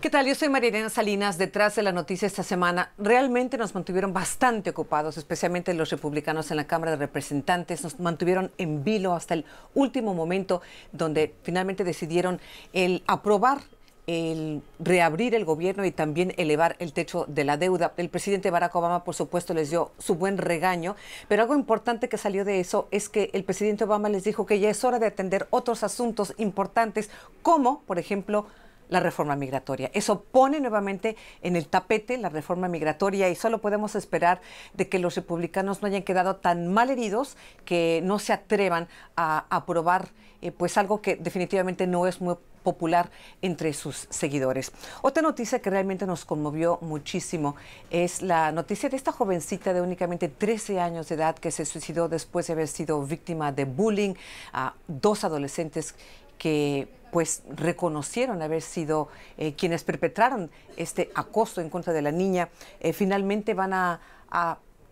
¿Qué tal? Yo soy María Salinas. Detrás de la noticia esta semana, realmente nos mantuvieron bastante ocupados, especialmente los republicanos en la Cámara de Representantes. Nos mantuvieron en vilo hasta el último momento, donde finalmente decidieron el aprobar el reabrir el gobierno y también elevar el techo de la deuda. El presidente Barack Obama, por supuesto, les dio su buen regaño, pero algo importante que salió de eso es que el presidente Obama les dijo que ya es hora de atender otros asuntos importantes, como, por ejemplo, la reforma migratoria. Eso pone nuevamente en el tapete la reforma migratoria y solo podemos esperar de que los republicanos no hayan quedado tan mal heridos que no se atrevan a aprobar eh, pues algo que definitivamente no es muy popular entre sus seguidores. Otra noticia que realmente nos conmovió muchísimo es la noticia de esta jovencita de únicamente 13 años de edad que se suicidó después de haber sido víctima de bullying. a dos adolescentes que pues reconocieron haber sido eh, quienes perpetraron este acoso en contra de la niña, eh, finalmente van a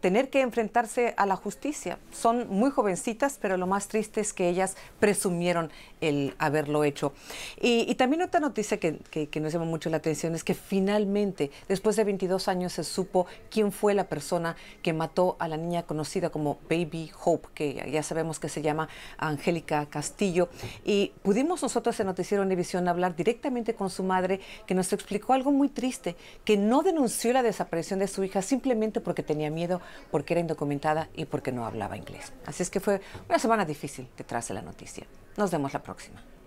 tener que enfrentarse a la justicia. Son muy jovencitas, pero lo más triste es que ellas presumieron el haberlo hecho. Y, también otra noticia que, que, nos llama mucho la atención es que finalmente, después de 22 años, se supo quién fue la persona que mató a la niña conocida como Baby Hope, que ya sabemos que se llama Angélica Castillo. Y pudimos nosotros en Noticiero Univisión hablar directamente con su madre, que nos explicó algo muy triste, que no denunció la desaparición de su hija simplemente porque tenía miedo porque era indocumentada y porque no hablaba inglés. Así es que fue una semana difícil detrás de la noticia. Nos vemos la próxima.